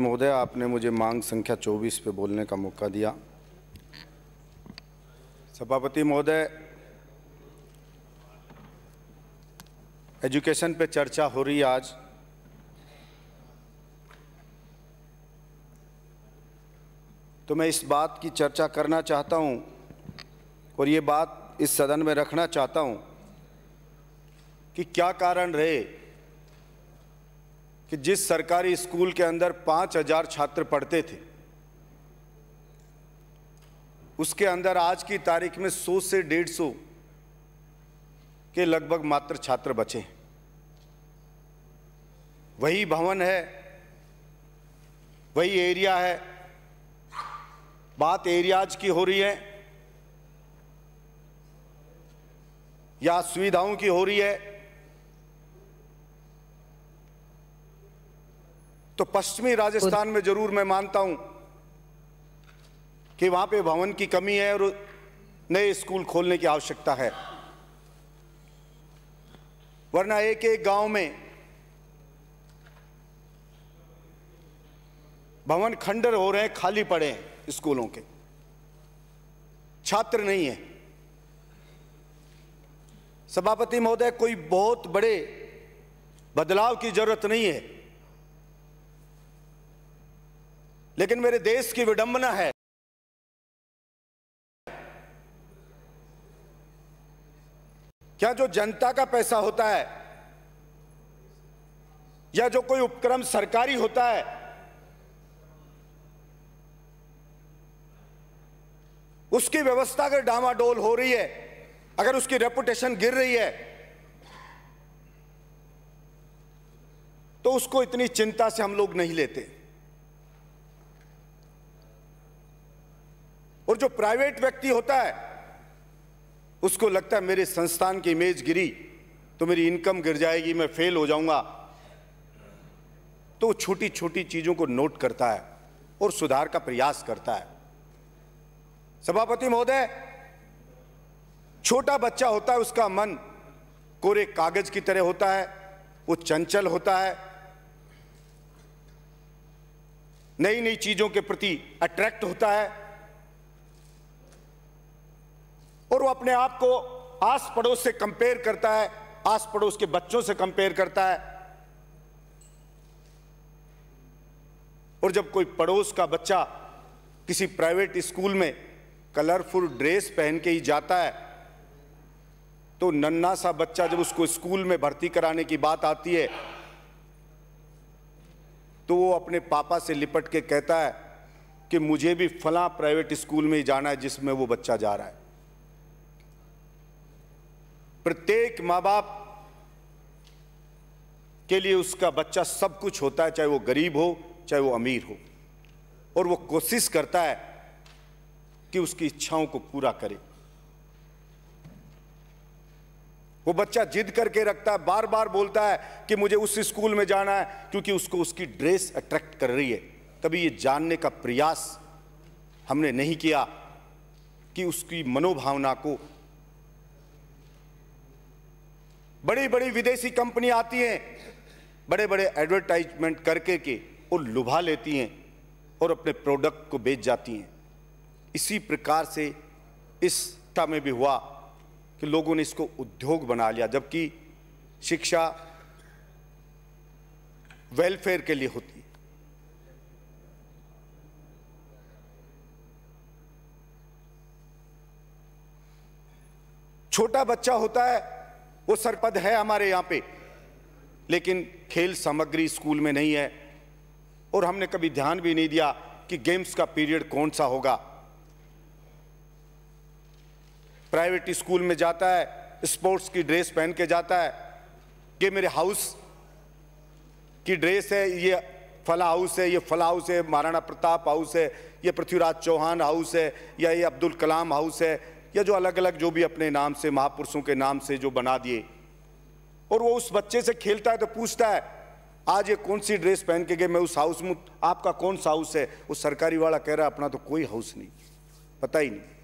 महोदय आपने मुझे मांग संख्या 24 पे बोलने का मौका दिया सभापति महोदय एजुकेशन पे चर्चा हो रही आज तो मैं इस बात की चर्चा करना चाहता हूं और ये बात इस सदन में रखना चाहता हूं कि क्या कारण रहे कि जिस सरकारी स्कूल के अंदर पांच हजार छात्र पढ़ते थे उसके अंदर आज की तारीख में सौ से डेढ़ सौ के लगभग मात्र छात्र बचे हैं वही भवन है वही एरिया है बात एरियाज की हो रही है या सुविधाओं की हो रही है तो पश्चिमी राजस्थान में जरूर मैं मानता हूं कि वहां पे भवन की कमी है और नए स्कूल खोलने की आवश्यकता है वरना एक एक गांव में भवन खंडर हो रहे हैं खाली पड़े हैं स्कूलों के छात्र नहीं है सभापति महोदय कोई बहुत बड़े बदलाव की जरूरत नहीं है लेकिन मेरे देश की विडंबना है क्या जो जनता का पैसा होता है या जो कोई उपक्रम सरकारी होता है उसकी व्यवस्था अगर डामाडोल हो रही है अगर उसकी रेपुटेशन गिर रही है तो उसको इतनी चिंता से हम लोग नहीं लेते और जो प्राइवेट व्यक्ति होता है उसको लगता है मेरे संस्थान की इमेज गिरी तो मेरी इनकम गिर जाएगी मैं फेल हो जाऊंगा तो छोटी छोटी चीजों को नोट करता है और सुधार का प्रयास करता है सभापति महोदय छोटा बच्चा होता है उसका मन कोरे कागज की तरह होता है वो चंचल होता है नई नई चीजों के प्रति अट्रैक्ट होता है और वो अपने आप को आस पड़ोस से कंपेयर करता है आस पड़ोस के बच्चों से कंपेयर करता है और जब कोई पड़ोस का बच्चा किसी प्राइवेट स्कूल में कलरफुल ड्रेस पहन के ही जाता है तो नन्ना सा बच्चा जब उसको स्कूल में भर्ती कराने की बात आती है तो वो अपने पापा से लिपट के कहता है कि मुझे भी फला प्राइवेट स्कूल में ही जाना है जिसमें वो बच्चा जा रहा है प्रत्येक माँ बाप के लिए उसका बच्चा सब कुछ होता है चाहे वो गरीब हो चाहे वो अमीर हो और वो कोशिश करता है कि उसकी इच्छाओं को पूरा करे वो बच्चा जिद करके रखता है बार बार बोलता है कि मुझे उस स्कूल में जाना है क्योंकि उसको उसकी ड्रेस अट्रैक्ट कर रही है कभी ये जानने का प्रयास हमने नहीं किया कि उसकी मनोभावना को बड़ी बड़ी विदेशी कंपनी आती हैं बड़े बड़े एडवर्टाइजमेंट करके के वो लुभा लेती हैं और अपने प्रोडक्ट को बेच जाती हैं इसी प्रकार से इस में भी हुआ कि लोगों ने इसको उद्योग बना लिया जबकि शिक्षा वेलफेयर के लिए होती छोटा बच्चा होता है वो सरपद है हमारे यहाँ पे लेकिन खेल सामग्री स्कूल में नहीं है और हमने कभी ध्यान भी नहीं दिया कि गेम्स का पीरियड कौन सा होगा प्राइवेट स्कूल में जाता है स्पोर्ट्स की ड्रेस पहन के जाता है कि मेरे हाउस की ड्रेस है ये फला हाउस है ये फला हाउस है महाराणा प्रताप हाउस है ये पृथ्वीराज चौहान हाउस है या ये अब्दुल कलाम हाउस है या जो अलग अलग जो भी अपने नाम से महापुरुषों के नाम से जो बना दिए और वो उस बच्चे से खेलता है तो पूछता है आज ये कौन सी ड्रेस पहन के गए मैं उस हाउस में आपका कौन सा हाउस है वो सरकारी वाला कह रहा अपना तो कोई हाउस नहीं पता ही नहीं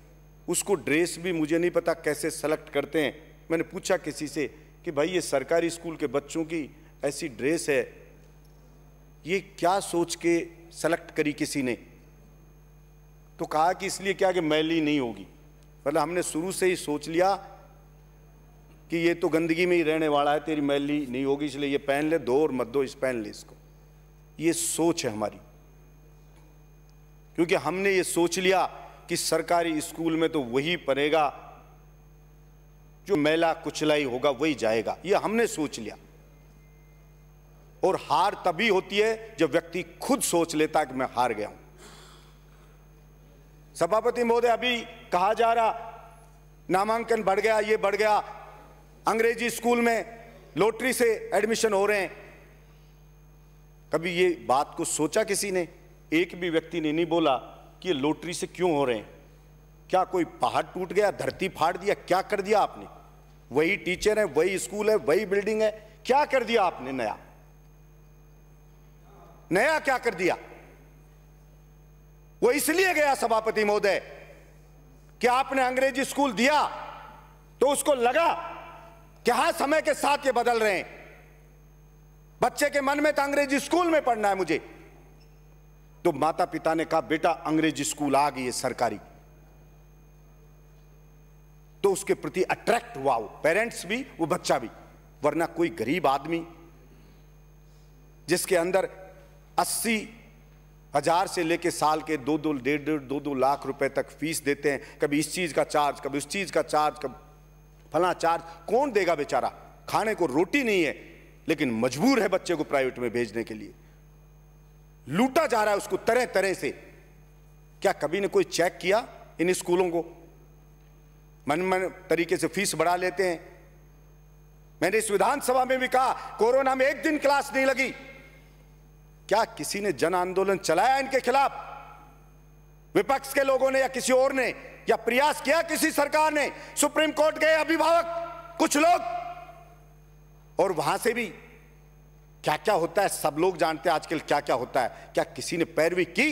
उसको ड्रेस भी मुझे नहीं पता कैसे सेलेक्ट करते हैं मैंने पूछा किसी से कि भाई ये सरकारी स्कूल के बच्चों की ऐसी ड्रेस है ये क्या सोच के सेलेक्ट करी किसी ने तो कहा कि इसलिए क्या कि मैली नहीं होगी पहले हमने शुरू से ही सोच लिया कि ये तो गंदगी में ही रहने वाला है तेरी मैली नहीं होगी इसलिए ये पहन ले दो और मत दो इस पहन ले इसको ये सोच है हमारी क्योंकि हमने ये सोच लिया कि सरकारी स्कूल में तो वही पढ़ेगा जो मैला कुचलाई होगा वही जाएगा ये हमने सोच लिया और हार तभी होती है जब व्यक्ति खुद सोच लेता कि मैं हार गया हूं सभापति महोदय अभी कहा जा रहा नामांकन बढ़ गया ये बढ़ गया अंग्रेजी स्कूल में लॉटरी से एडमिशन हो रहे हैं कभी ये बात को सोचा किसी ने एक भी व्यक्ति ने नहीं बोला कि ये लॉटरी से क्यों हो रहे हैं क्या कोई पहाड़ टूट गया धरती फाड़ दिया क्या कर दिया आपने वही टीचर है वही स्कूल है वही बिल्डिंग है क्या कर दिया आपने नया नया क्या कर दिया वो इसलिए गया सभापति महोदय कि आपने अंग्रेजी स्कूल दिया तो उसको लगा कि हाँ समय के साथ ये बदल रहे हैं बच्चे के मन में तो अंग्रेजी स्कूल में पढ़ना है मुझे तो माता पिता ने कहा बेटा अंग्रेजी स्कूल आ गई है सरकारी तो उसके प्रति अट्रैक्ट हुआ वो पेरेंट्स भी वो बच्चा भी वरना कोई गरीब आदमी जिसके अंदर 80 हजार से लेके साल के दो दो डेढ़ डेढ़ दो दो लाख रुपए तक फीस देते हैं कभी इस चीज़ का चार्ज कभी उस चीज़ का चार्ज कभी फला चार्ज कौन देगा बेचारा खाने को रोटी नहीं है लेकिन मजबूर है बच्चे को प्राइवेट में भेजने के लिए लूटा जा रहा है उसको तरह तरह से क्या कभी ने कोई चेक किया इन स्कूलों को मन मन तरीके से फीस बढ़ा लेते हैं मैंने इस विधानसभा में भी कहा कोरोना में एक दिन क्लास नहीं लगी क्या किसी ने जन आंदोलन चलाया इनके खिलाफ विपक्ष के लोगों ने या किसी और ने या प्रयास किया किसी सरकार ने सुप्रीम कोर्ट गए अभिभावक कुछ लोग और वहां से भी क्या क्या होता है सब लोग जानते हैं आजकल क्या क्या होता है क्या किसी ने पैरवी की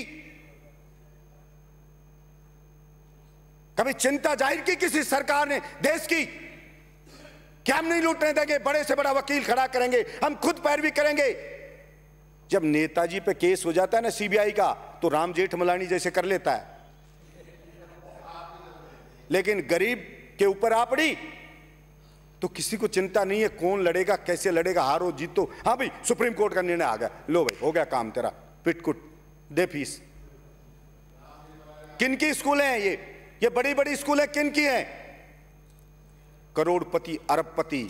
कभी चिंता जाहिर की किसी सरकार ने देश की क्या हम नहीं लूटने देंगे बड़े से बड़ा वकील खड़ा करेंगे हम खुद पैरवी करेंगे जब नेताजी पे केस हो जाता है ना सीबीआई का तो राम जेठमलानी जैसे कर लेता है लेकिन गरीब के ऊपर आ पड़ी तो किसी को चिंता नहीं है कौन लड़ेगा कैसे लड़ेगा हारो जीतो हाँ भाई सुप्रीम कोर्ट का निर्णय आ गया लो भाई हो गया काम तेरा पिटकुट दे फीस किन की स्कूलें हैं ये ये बड़ी बड़ी स्कूलें किन की हैं करोड़पति अरबपति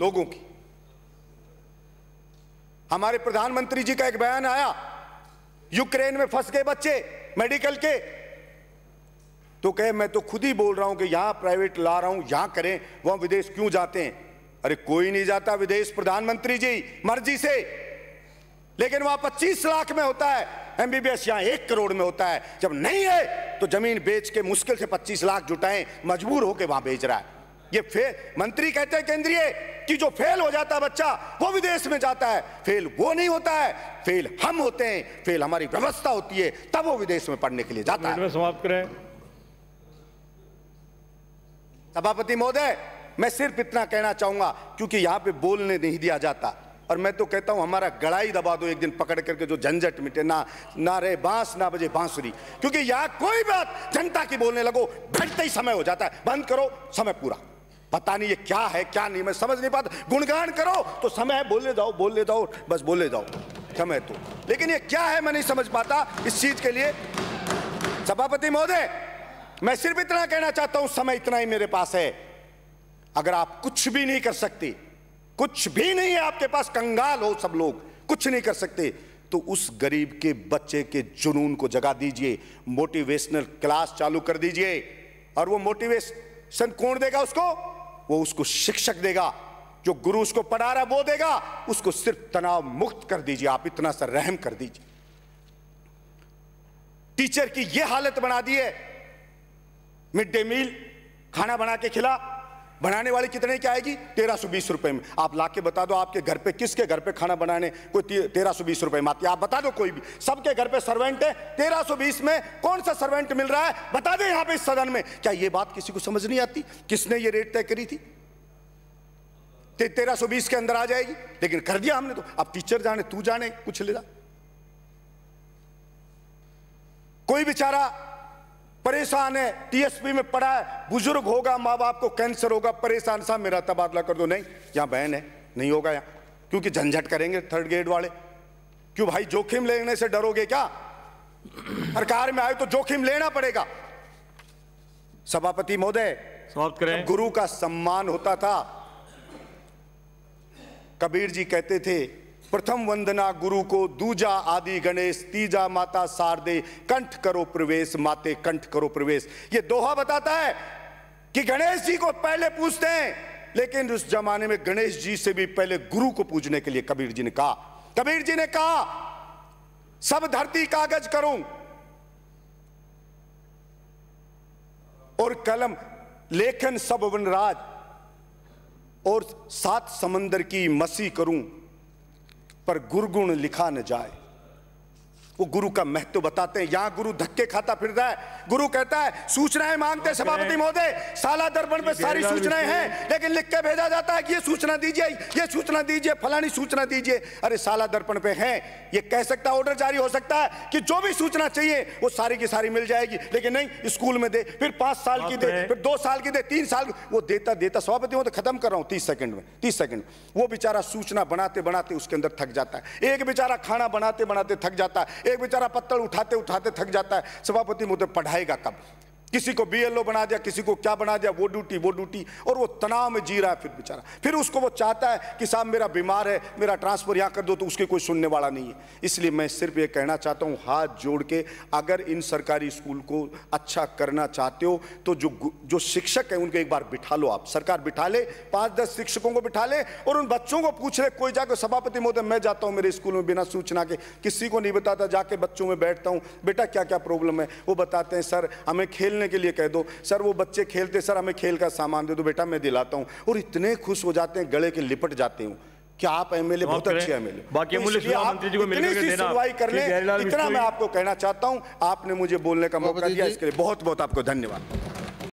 लोगों की हमारे प्रधानमंत्री जी का एक बयान आया यूक्रेन में फंस गए बच्चे मेडिकल के तो कहे मैं तो खुद ही बोल रहा हूं कि यहां प्राइवेट ला रहा हूं यहां करें वह विदेश क्यों जाते हैं अरे कोई नहीं जाता विदेश प्रधानमंत्री जी मर्जी से लेकिन वहां पच्चीस लाख में होता है एमबीबीएस यहां एक करोड़ में होता है जब नहीं है तो जमीन बेच के मुश्किल से पच्चीस लाख जुटाएं मजबूर होकर वहां बेच रहा है ये फेल मंत्री कहते हैं केंद्रीय कि जो फेल हो जाता है बच्चा वो विदेश में जाता है फेल वो नहीं होता है फेल हम होते हैं फेल हमारी व्यवस्था होती है तब वो विदेश में पढ़ने के लिए जाता है समाप्त करें सभापति महोदय मैं सिर्फ इतना कहना चाहूंगा क्योंकि यहां पे बोलने नहीं दिया जाता और मैं तो कहता हूं हमारा गड़ाई दबा दो एक दिन पकड़ करके जो झंझट मिटे ना ना रहे बांस ना बजे बांसुरी क्योंकि यहां कोई बात जनता की बोलने लगो बैठते ही समय हो जाता है बंद करो समय पूरा पता नहीं ये क्या है क्या नहीं मैं समझ नहीं पाता गुणगान करो तो समय है बोले जाओ बोले जाओ बस बोले जाओ समय तो लेकिन ये क्या है मैं नहीं समझ पाता इस चीज के लिए सभापति महोदय मैं सिर्फ इतना कहना चाहता हूं समय इतना ही मेरे पास है अगर आप कुछ भी नहीं कर सकते कुछ भी नहीं है आपके पास कंगाल हो सब लोग कुछ नहीं कर सकते तो उस गरीब के बच्चे के जुनून को जगा दीजिए मोटिवेशनल क्लास चालू कर दीजिए और वो मोटिवेशन कौन देगा उसको वो उसको शिक्षक देगा जो गुरु उसको पढ़ा रहा वो देगा उसको सिर्फ तनाव मुक्त कर दीजिए आप इतना सा रहम कर दीजिए टीचर की यह हालत बना दी है मिड डे मील खाना बना के खिला बनाने वाले कितने की आएगी तेरह सौ बीस रुपये में आप ला के बता दो आपके घर पे किसके घर पे खाना बनाने कोई तेरह सौ बीस रुपये में आती है आप बता दो कोई भी सबके घर पे सर्वेंट है तेरह सौ बीस में कौन सा सर्वेंट मिल रहा है बता दें यहाँ पे इस सदन में क्या ये बात किसी को समझ नहीं आती किसने ये रेट तय करी थी तेरह सौ बीस के अंदर आ जाएगी लेकिन कर दिया हमने तो अब टीचर जाने तू जाने कुछ ले जा कोई बेचारा परेशान है टीएसपी में पड़ा है बुजुर्ग होगा माँ बाप को कैंसर होगा परेशान सा मेरा तबादला कर दो नहीं यहाँ बहन है नहीं होगा यहाँ क्योंकि झंझट करेंगे थर्ड ग्रेड वाले क्यों भाई जोखिम लेने से डरोगे क्या सरकार में आए तो जोखिम लेना पड़ेगा सभापति महोदय गुरु का सम्मान होता था कबीर जी कहते थे प्रथम वंदना गुरु को दूजा आदि गणेश तीजा माता शारदे कंठ करो प्रवेश माते कंठ करो प्रवेश ये दोहा बताता है कि गणेश जी को पहले पूछते हैं लेकिन उस जमाने में गणेश जी से भी पहले गुरु को पूजने के लिए कबीर जी ने कहा कबीर जी ने कहा सब धरती कागज करूं और कलम लेखन सब वनराज और सात समंदर की मसी करूं पर गुरगुण लिखा न जाए वो गुरु का महत्व बताते हैं यहाँ गुरु धक्के खाता फिर रहा है गुरु कहता है सूचनाएं मांगते सभापति महोदय साला दर्पण पे सारी सूचनाएं हैं लेकिन लिख के भेजा जाता है कि ये सूचना दीजिए ये सूचना दीजिए फलानी सूचना दीजिए अरे साला दर्पण पे हैं ये कह सकता है ऑर्डर जारी हो सकता है कि जो भी सूचना चाहिए वो सारी की सारी मिल जाएगी लेकिन नहीं स्कूल में दे फिर पांच साल की दे फिर दो साल की दे तीन साल वो देता देता सभापति महोदय खत्म कर रहा हूँ तीस सेकंड में तीस सेकंड वो बेचारा सूचना बनाते बनाते उसके अंदर थक जाता है एक बेचारा खाना बनाते बनाते थक जाता है एक बेचारा पत्थर उठाते उठाते थक जाता है सभापति मुझे पढ़ाएगा कब किसी को बीएलओ बना दिया किसी को क्या बना दिया वो ड्यूटी वो ड्यूटी और वो तनाव में जी रहा है फिर बेचारा फिर उसको वो चाहता है कि साहब मेरा बीमार है मेरा ट्रांसफर यहाँ कर दो तो उसके कोई सुनने वाला नहीं है इसलिए मैं सिर्फ ये कहना चाहता हूँ हाथ जोड़ के अगर इन सरकारी स्कूल को अच्छा करना चाहते हो तो जो जो शिक्षक हैं उनको एक बार बिठा लो आप सरकार बिठा ले पाँच दस शिक्षकों को बिठा ले और उन बच्चों को पूछ ले कोई जाकर सभापति महोदय मैं जाता हूँ मेरे स्कूल में बिना सूचना के किसी को नहीं बताता जाके बच्चों में बैठता हूँ बेटा क्या क्या प्रॉब्लम है वो बताते हैं सर हमें खेलने खेलने के लिए कह दो सर वो बच्चे खेलते सर हमें खेल का सामान दे दो बेटा मैं दिलाता हूँ और इतने खुश हो जाते हैं गले के लिपट जाते हूँ क्या आप एमएलए बहुत अच्छे एमएलए बाकी तो सुनवाई कर ले इतना मैं आपको कहना चाहता हूँ आपने मुझे बोलने का मौका दिया इसके लिए बहुत बहुत आपको धन्यवाद